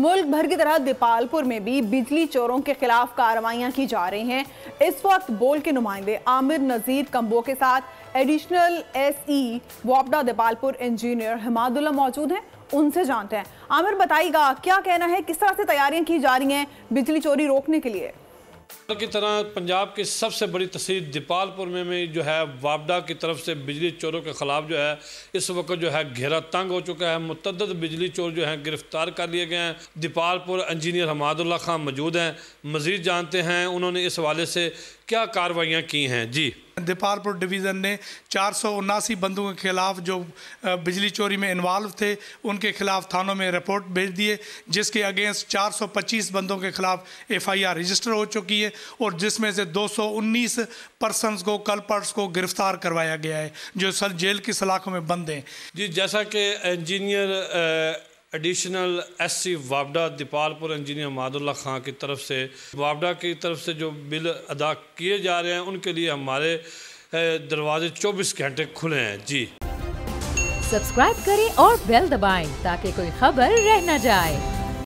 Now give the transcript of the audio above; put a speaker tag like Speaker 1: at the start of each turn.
Speaker 1: मुल्क भर की तरह दीपालपुर में भी बिजली चोरों के खिलाफ कार्रवाइयां की जा रही हैं इस वक्त बोल के नुमाइंदे आमिर नजीर कंबो के साथ एडिशनल एसई वापडा दीपालपुर इंजीनियर हमादुल्ला मौजूद हैं उनसे जानते हैं आमिर बताइएगा क्या कहना है किस तरह से तैयारियां की जा रही हैं बिजली चोरी रोकने के लिए
Speaker 2: तो की तरह पंजाब की सबसे बड़ी तस्वीर दीपालपुर में, में जो है वापडा की तरफ से बिजली चोरों के खिलाफ जो है इस वक्त जो है घेरा तंग हो चुका है मुतद बिजली चोर जो हैं गिरफ्तार कर लिए गए हैं दीपालपुर इंजीनियर हमादुल्ला खां मौजूद हैं मज़ीद जानते हैं उन्होंने इस हवाले से क्या कार्रवाइयाँ की हैं जी दिपारपुर डिवीज़न ने चार बंदों के खिलाफ
Speaker 3: जो बिजली चोरी में इन्वॉल्व थे उनके खिलाफ थानों में रिपोर्ट भेज दिए जिसके अगेंस्ट 425 बंदों के खिलाफ एफआईआर रजिस्टर हो चुकी है और जिसमें से 219 पर्सनस को कल्पर्स को गिरफ्तार करवाया गया है जो सर जेल की सलाखों में बंद हैं
Speaker 2: जी जैसा कि इंजीनियर एडिशनल एस सी वापडा दीपालपुर इंजीनियर मादुल्ला खां की तरफ से वापडा की तरफ से जो बिल अदा किए जा रहे हैं उनके लिए हमारे दरवाजे 24 घंटे खुले हैं जी
Speaker 3: सब्सक्राइब करें और बेल दबाएं ताकि कोई खबर रह न जाए